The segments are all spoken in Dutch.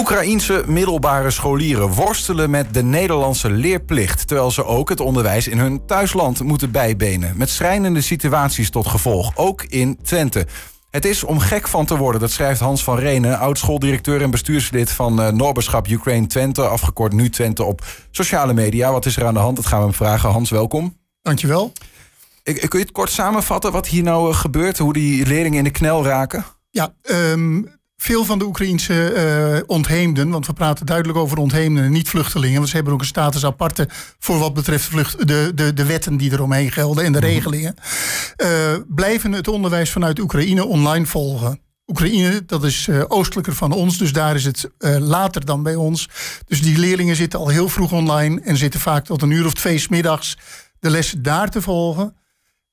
Oekraïense middelbare scholieren worstelen met de Nederlandse leerplicht, terwijl ze ook het onderwijs in hun thuisland moeten bijbenen, met schrijnende situaties tot gevolg, ook in Twente. Het is om gek van te worden, dat schrijft Hans van Renen, oud-schooldirecteur en bestuurslid van uh, eh, Norberschap Ukraine Twente, afgekort nu Twente op sociale media. Wat is er aan de hand? Dat gaan we hem vragen. Hans, welkom. Dankjewel. Ik, kun je het kort samenvatten wat hier nou eh, gebeurt, hoe die leerlingen in de knel raken? Ja, um, veel van de Oekraïense eh, ontheemden, want we praten duidelijk over ontheemden en niet vluchtelingen, want ze hebben ook een status aparte voor wat betreft vlucht, de, de, de wetten die eromheen gelden en de mhm. regelingen, eh, blijven het onderwijs vanuit Oekraïne online volgen. Oekraïne, dat is eh, oostelijker van ons, dus daar is het later dan bij ons. Dus die leerlingen zitten al heel vroeg online en zitten vaak tot een uur of twee smiddags de lessen daar te volgen.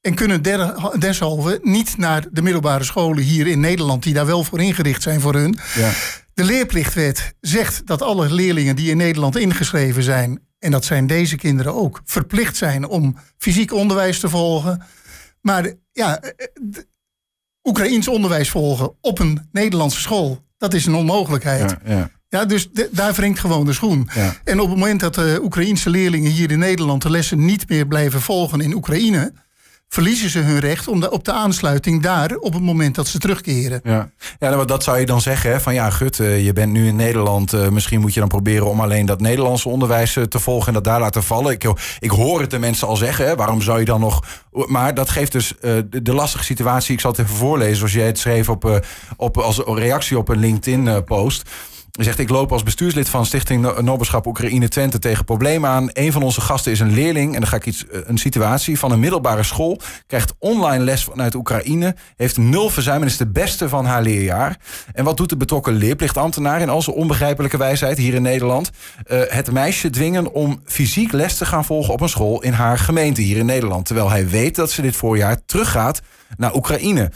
En kunnen deshalve niet naar de middelbare scholen hier in Nederland, die daar wel voor ingericht zijn voor hun. Ja. De leerplichtwet zegt dat alle leerlingen die in Nederland ingeschreven zijn, en dat zijn deze kinderen ook, verplicht zijn om fysiek onderwijs te volgen. Maar ja, eh, eh, Oekraïns onderwijs volgen op een Nederlandse school, dat is een onmogelijkheid. Ja, ja. dus daar wringt gewoon de schoen. En op het moment dat de eh, Oekraïense leerlingen hier in Nederland de lessen niet meer blijven volgen in Oekraïne, verliezen ze hun recht om op de aansluiting daar op het moment dat ze terugkeren. Ja, ja nou, dat zou je dan zeggen, hè? van ja, gut, je bent nu in Nederland, eh, misschien moet je dan proberen om alleen dat Nederlandse onderwijs eh, te volgen en dat daar laten vallen. Ik, ik hoor het de mensen al zeggen, hè? waarom zou je dan nog... Maar dat geeft dus eh, de, de, lastige situatie, ik zal het even voorlezen zoals jij het schreef op, op, als reactie op een LinkedIn-post zegt, ik loop als bestuurslid van Stichting Nobelschap Oekraïne Twente tegen problemen aan. Een van onze gasten is een leerling, en dan ga ik iets, eh, een situatie van een middelbare school. Krijgt online les vanuit Oekraïne, heeft nul verzuim en is de beste van haar leerjaar. En wat doet de betrokken leerplichtambtenaar in al zijn onbegrijpelijke wijsheid hier in Nederland? Eh, het meisje dwingen om fysiek les te gaan volgen op een school in haar gemeente hier in Nederland. Terwijl hij weet dat ze dit voorjaar teruggaat naar Oekraïne.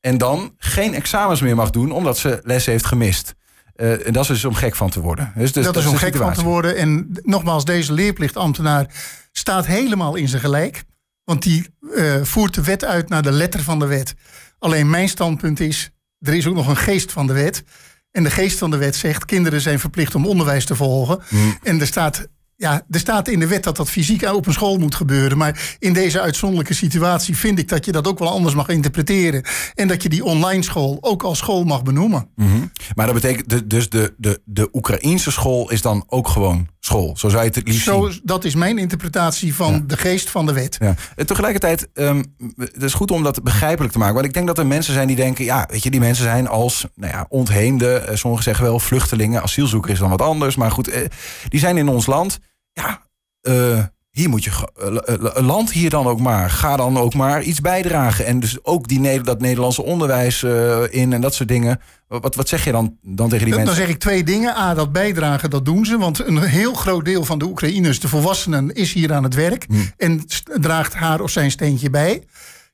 En dan geen examens meer mag doen omdat ze les heeft gemist. Eh, en dat is dus om gek van te worden. Dus, dus dat, is om gek van te worden. En nogmaals, deze leerplichtambtenaar staat helemaal in zijn gelijk. Want die eh, voert de wet uit naar de letter van de wet. Alleen mijn standpunt is, er is ook nog een geest van de wet. En de geest van de wet zegt, kinderen zijn verplicht om onderwijs te volgen. Mm. En er staat ja, er staat in de wet dat dat fysiek op een school moet gebeuren. Maar in deze uitzonderlijke situatie vind ik dat je dat ook wel anders mag interpreteren. En dat je die online school ook als school mag benoemen. Mhm. Maar dat betekent dus de, de, de Oekraïnse school is dan ook gewoon school. Zo zou je het liefst Dat is mijn interpretatie van de geest van de wet. Ja. Tegelijkertijd, um, het is goed om dat begrijpelijk te maken. Want ik denk dat er mensen zijn die denken... ja, weet je, die mensen zijn als nou ja, ontheemde... Eh, sommigen zeggen wel vluchtelingen, asielzoekers is dan wat anders. Maar goed, eh, die zijn in ons land ja, eh, hier moet je eh, eh, land hier dan ook maar. Ga dan ook maar iets bijdragen. En dus ook die, dat Nederlandse onderwijs in en dat soort dingen. Wat, wat zeg je dan, dan tegen die mensen? Dan zeg ik twee dingen. A, dat bijdragen, dat doen ze. Want een heel groot deel van de Oekraïners, de volwassenen, is hier aan het werk. Hm. En draagt haar of zijn steentje bij.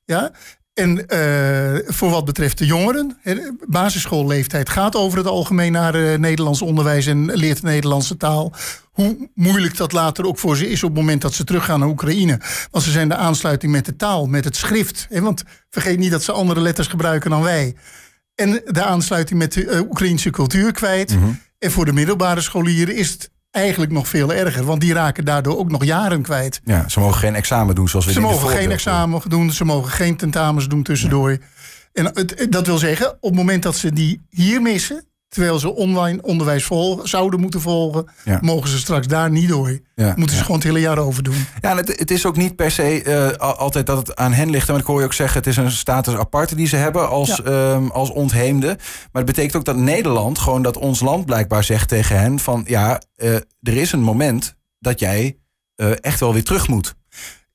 Ja? En eh, voor wat betreft de jongeren, basisschoolleeftijd gaat over het algemeen naar eh, Nederlands onderwijs en leert Nederlandse taal. Hoe moeilijk dat later ook voor ze is op het moment dat ze teruggaan naar Oekraïne. Want ze zijn de aansluiting met de taal, met het schrift. Hè? Want vergeet niet dat ze andere letters gebruiken dan wij. En de aansluiting met de uh, eh, Oekraïnse cultuur kwijt. Mhm. En voor de middelbare scholieren is het eigenlijk nog veel erger. Want die raken daardoor ook nog jaren kwijt. Ja, ze mogen geen examen doen zoals we Ze mogen geen examen doen, ze mogen geen tentamens doen tussendoor. En het, dat wil zeggen, op het moment dat ze die hier missen, Terwijl ze online onderwijs volgen, zouden moeten volgen, mogen ze straks daar niet door. moeten ze gewoon het hele jaar over doen. Ja, het, is ook niet per se eh, altijd dat het aan hen ligt. Maar ik hoor je ook zeggen, het is een status aparte die ze hebben als, um, als ontheemde. Maar het betekent ook dat Nederland, gewoon dat ons land blijkbaar zegt tegen hen van ja, eh, er is een moment dat jij eh, echt wel weer terug moet.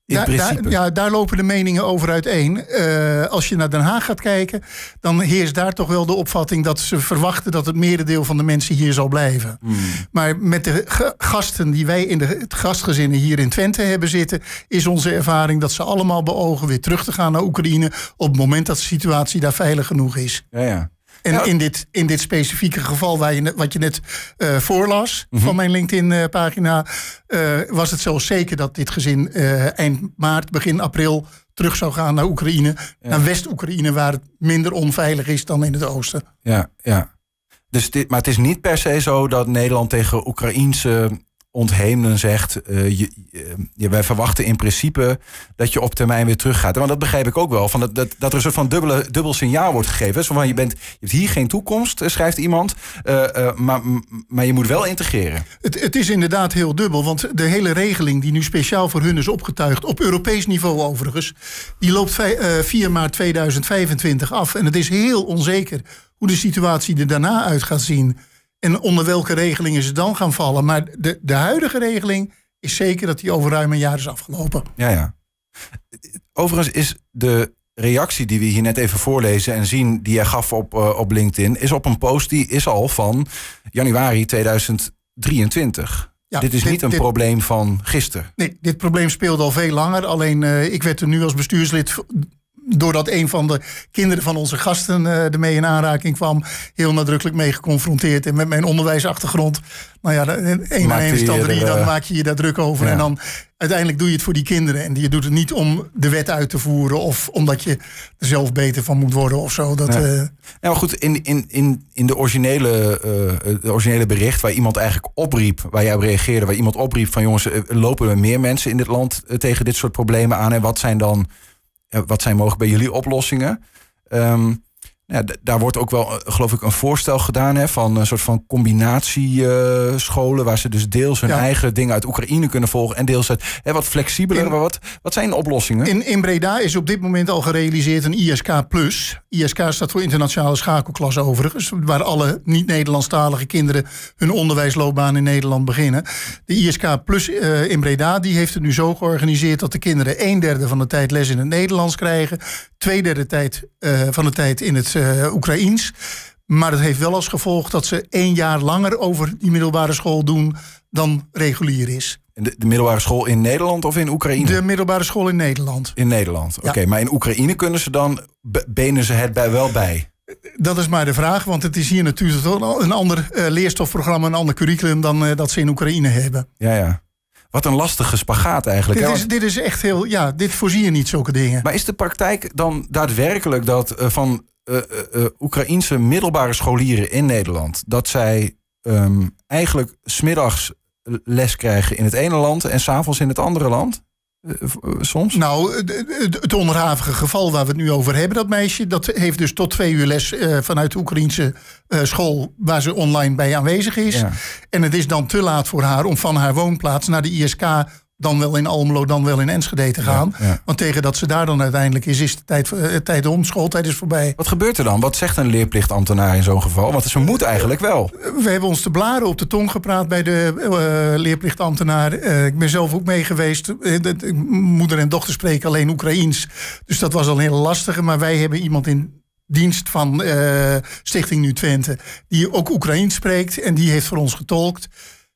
In principe. ja, daar lopen de meningen over uiteen. Uh, als je naar Den Haag gaat kijken, dan heerst daar toch wel de opvatting dat ze verwachten dat het merendeel van de mensen hier zal blijven. Hmm. Maar met de gasten die wij in de gastgezinnen hier in Twente hebben zitten, is onze ervaring dat ze allemaal beogen weer terug te gaan naar Oekraïne op het moment dat de situatie daar veilig genoeg is. Ja, ja. En in, dit, in dit specifieke geval waar je, wat je net eh, voorlas mhm. van mijn LinkedIn-pagina, eh, was het zo zeker dat dit gezin eh, eind maart, begin april terug zou gaan naar Oekraïne, naar West-Oekraïne, waar het minder onveilig is dan in het oosten. Ja, ja. Dus dit, maar het is niet per se zo dat Nederland tegen Oekraïense ontheemden zegt, eh, je, eh, wij verwachten in principe dat je op termijn weer teruggaat. Maar dat begrijp ik ook wel, van dat, dat, dat er een soort van dubbele, dubbel signaal wordt gegeven. Dus van, je, bent, je hebt hier geen toekomst, eh, schrijft iemand, maar, maar je moet wel integreren. Het, het is inderdaad heel dubbel, want de hele regeling die nu speciaal voor hun is opgetuigd, op Europees niveau overigens, die loopt 4 maart 2025 af. En het is heel onzeker hoe de situatie er daarna uit gaat zien. En onder welke regelingen ze dan gaan vallen. Maar de, de huidige regeling is zeker dat die over ruim een jaar is afgelopen. Ja, ja. Overigens is de reactie die we hier net even voorlezen en zien, die jij gaf op, eh, op LinkedIn, is op een post die is al van januari 2023. Ja, dit is niet een probleem van gisteren. Nee, dit probleem speelde al veel langer. Alleen eh, ik werd er nu als bestuurslid doordat een van de kinderen van onze gasten uh, ermee in aanraking kwam, heel nadrukkelijk mee geconfronteerd. En met mijn onderwijsachtergrond, nou ja, één een één is dan dan eh, maak je je daar druk over. En dan uiteindelijk doe je het voor die kinderen. En je doet het niet om de wet uit te voeren of omdat je er zelf beter van moet worden of zo. Dat, ja. Eh, goed, in, in, in, in de originele, de originele bericht waar iemand eigenlijk opriep, waar jij op reageerde, waar iemand opriep van jongens, lopen er meer mensen in dit land tegen dit soort problemen aan en wat zijn dan eh, wat zijn mogelijk bij jullie oplossingen? Ehm, ja, daar wordt ook wel, eh, geloof ik, een voorstel gedaan hè, van een soort van combinatiescholen. Eh, uh, waar ze dus deels hun eigen dingen uit Oekraïne kunnen volgen. En deels uit hè, wat flexibeler. wat, wat zijn de oplossingen? In, in Breda is op dit moment al gerealiseerd een ISK. Plus. ISK staat voor internationale schakelklas overigens. Waar alle niet-Nederlandstalige kinderen hun onderwijsloopbaan in Nederland beginnen. De ISK Plus eh, in Breda die heeft het nu zo georganiseerd dat de kinderen een derde van de tijd les in het Nederlands krijgen. Twee derde tijd, van de tijd in het eh, Oekraïens. Maar het heeft wel als gevolg dat ze één jaar langer over die middelbare school doen dan regulier is. De, middelbare school in Nederland of in Oekraïne? De middelbare school in Nederland. In Nederland, oké. Maar in Oekraïne kunnen ze dan, benen ze het bij wel bij? Dat is maar de vraag, want het is hier natuurlijk een ander eh, leerstofprogramma, een ander curriculum dan eh, dat ze in Oekraïne hebben. Ja, ja. Wat een lastige spagaat eigenlijk. Dit is, dit is echt heel, ja, dit voorzie je niet zulke dingen. Maar is de praktijk dan daadwerkelijk dat eh, van uh, Oekraïense middelbare scholieren in Nederland, dat zij um, eigenlijk smiddags les krijgen in het ene land en s'avonds in het andere land? Eh, eh, soms? Nou, eh, het onderhavige geval waar we het nu over hebben, dat meisje, dat heeft dus tot twee uur les vanuit de Oekraïnse school waar ze online bij aanwezig is. En het is dan te laat voor haar om van haar woonplaats naar de ISK dan wel in Almelo, dan wel in Enschede te gaan. Want tegen dat ze daar dan uiteindelijk is, is de tijd, eh, tijd om, schooltijd is voorbij. Wat gebeurt er dan? Wat zegt een leerplichtambtenaar in zo'n geval? Want ze moet eigenlijk wel. We hebben ons te blaren op de tong gepraat bij de uh, leerplichtambtenaar. Eh, ik ben zelf ook mee geweest. de, moeder en dochter spreken alleen Oekraïens. Dus dat was al heel lastig. Maar wij hebben iemand in dienst van Stichting Nu Twente... die ook Oekraïens spreekt en die heeft voor ons getolkt...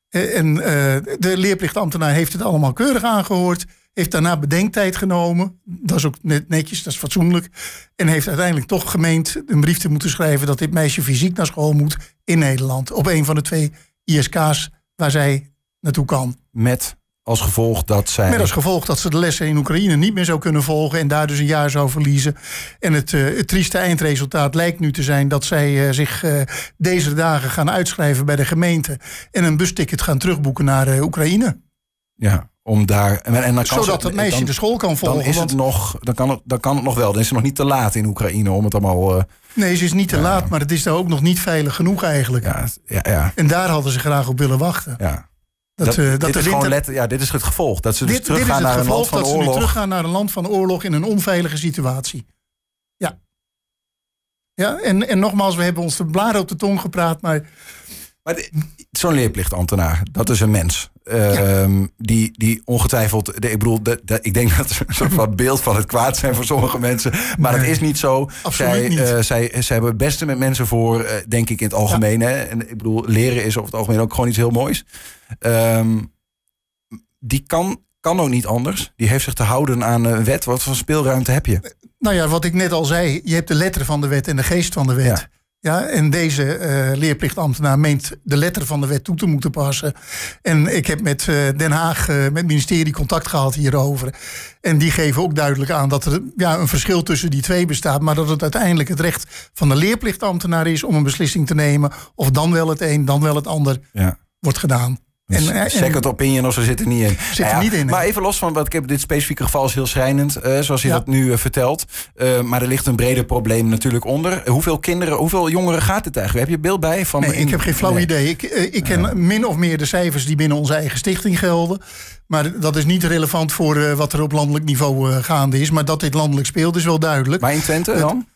Eh, en eh, de leerplichtambtenaar heeft het allemaal keurig aangehoord. Heeft daarna bedenktijd genomen. Dat is ook net, netjes, dat is fatsoenlijk. En heeft uiteindelijk toch gemeend een brief te moeten schrijven dat dit meisje fysiek naar school moet in Nederland. Op een van de twee ISK's waar zij naartoe kan. Met als gevolg dat zij. Met als gevolg dat ze de lessen in Oekraïne niet meer zou kunnen volgen. en daar dus een jaar zou verliezen. En het, uh, het trieste eindresultaat lijkt nu te zijn dat zij eh, zich eh, deze dagen gaan uitschrijven bij de gemeente. en een busticket gaan terugboeken naar Oekraïne. Ja, om daar. En, dan kan Zodat het meisje dan, de school kan volgen. Dan, is het nog, dan, kan het, dan kan het nog wel. Dan is het nog niet te laat in Oekraïne om het allemaal. Nee, ze is niet te laat, maar het is daar ook nog niet veilig genoeg eigenlijk. Ja, ja, ja. En daar hadden ze graag op willen wachten. Ja. Dat, dat, eh, dit, is gewoon ja, dit is het gevolg. Dat ze dus dit, teruggaan dit is het naar gevolg een land van dat oorlog. ze nu teruggaan naar een land van oorlog in een onveilige situatie. Ja. ja en, en nogmaals, we hebben ons de blaren op de tong gepraat. Maar maar zo'n leerplichtambtenaar, dat is een mens. Ehm, die, die ongetwijfeld. De, ik bedoel, de, ik denk dat een soort van beeld van het kwaad zijn voor sommige mensen. Maar dat is niet zo. Zij, niet. Eh, zij, zij hebben het beste met mensen voor, eh, denk ik, in het algemeen. Hè? En ik bedoel, leren is over het algemeen ook gewoon iets heel moois. Ehm, die kan, kan ook niet anders. Die heeft zich te houden aan een wet. Wat voor speelruimte heb je? Nou ja, wat ik net al zei. Je hebt de letter van de wet en de geest van de wet. Ja. Ja, en deze eh, leerplichtambtenaar meent de letter van de wet toe te moeten passen. En ik heb met eh, Den Haag, eh, met het ministerie, contact gehad hierover. En die geven ook duidelijk aan dat er ja, een verschil tussen die twee bestaat. Maar dat het uiteindelijk het recht van de leerplichtambtenaar is om een beslissing te nemen. Of dan wel het een, dan wel het ander ja. wordt gedaan en, eh, en, second opinion of ze zitten niet in. Zit er nou niet in. Maar even los van, wat ik heb dit specifieke geval is heel schrijnend, eh, zoals je dat nu eh, vertelt. maar er ligt een breder probleem natuurlijk onder. hoeveel kinderen, hoeveel jongeren gaat het eigenlijk? Heb je beeld bij? Van nee, ik heb geen flauw idee. Ik, ik ken min of meer de cijfers die binnen onze eigen stichting gelden. Maar dat is niet relevant voor wat er op landelijk niveau gaande is. Maar dat dit landelijk speelt is wel duidelijk. Maar in Twente dan?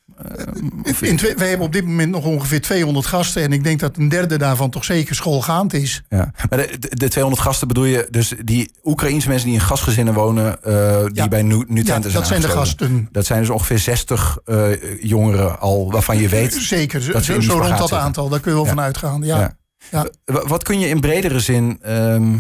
wij hebben op dit moment nog ongeveer 200 gasten. En ik denk dat een derde daarvan toch zeker schoolgaand is. Ja. Maar de, 200 gasten bedoel je dus die Oekraïense mensen die in gastgezinnen wonen. Eh, die bij Nutenten ja, zijn. Dat zijn de gasten. Dat zijn dus ongeveer 60 eh, jongeren al waarvan je eh, weet. Zeker, dat ze zo, rond dat aantal. Daar kun je wel van uitgaan. Ja. Wat kun je in bredere zin. Ehm,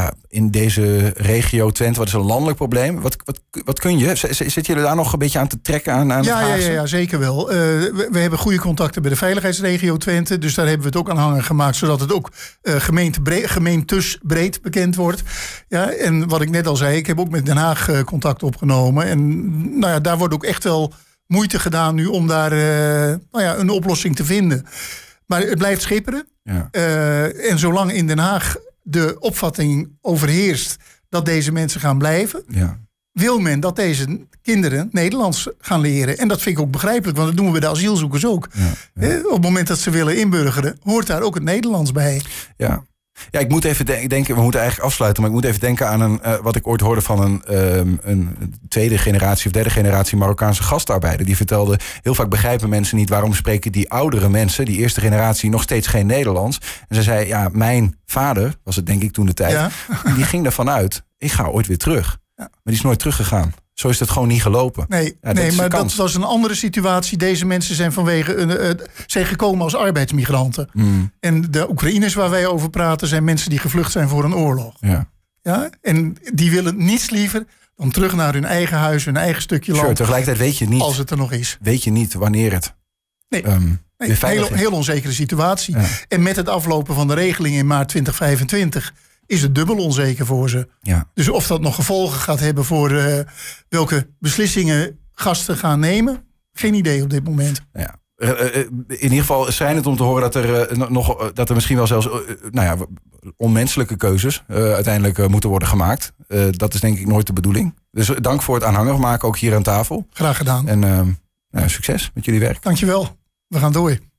ja, in deze regio Twente, wat is een landelijk probleem? Wat, wat, wat kun je? zit jullie daar nog een beetje aan te trekken? Aan, aan ja, ja, ja, ja, zeker wel. Eh, we, hebben goede contacten bij de veiligheidsregio Twente. Dus daar hebben we het ook aan hangen gemaakt, zodat het ook uh, eh, gemeentebreed, gemeentusbreed bekend wordt. Ja, en wat ik net al zei, ik heb ook met Den Haag eh, contact opgenomen. En nou ja, daar wordt ook echt wel moeite gedaan nu om daar nou ja, een oplossing te vinden. Maar het blijft schipperen. Ja. en zolang in Den Haag de opvatting overheerst dat deze mensen gaan blijven. Ja. Wil men dat deze kinderen Nederlands gaan leren? En dat vind ik ook begrijpelijk, want dat doen we bij de asielzoekers ook. ja. Op het moment dat ze willen inburgeren, hoort daar ook het Nederlands bij. Ja, ja, ik moet even denken, we moeten eigenlijk afsluiten, maar ik moet even denken aan een, eh, wat ik ooit hoorde van een, ehm, een tweede generatie of derde generatie Marokkaanse gastarbeider. Die vertelde, heel vaak begrijpen mensen niet waarom spreken die oudere mensen, die eerste generatie, nog steeds geen Nederlands. En ze zei, ja, mijn vader, was het denk ik toen de tijd, die ging ervan uit, ik ga ooit weer terug. Ja. Maar die is nooit teruggegaan. Zo is het gewoon niet gelopen. Nee, nee maar dat was een andere situatie. Deze mensen zijn vanwege eh, zijn gekomen als arbeidsmigranten. Hmm. En de Oekraïners waar wij over praten, zijn mensen die gevlucht zijn voor een oorlog. Ja. Ja? En die willen niets liever dan terug naar hun eigen huis, hun eigen stukje land. Sure, tegelijkertijd weet je niet. Als het er nog is. Weet je niet wanneer het. Nee. Um, heel, heel, onzekere situatie. En met het aflopen van de regeling in maart 2025 is het dubbel onzeker voor ze. Ja. Dus of dat nog gevolgen gaat hebben voor eh, welke beslissingen gasten gaan nemen, geen idee op dit moment. Ja. Eh, eh, in ieder geval zijn het om te horen dat er, nog, dat er misschien wel zelfs nou ja, onmenselijke keuzes uiteindelijk moeten worden gemaakt. dat is denk ik nooit de bedoeling. Dus dank voor het aanhanger maken, ook hier aan tafel. Graag gedaan. En nou, succes met jullie werk. Dankjewel. We gaan door.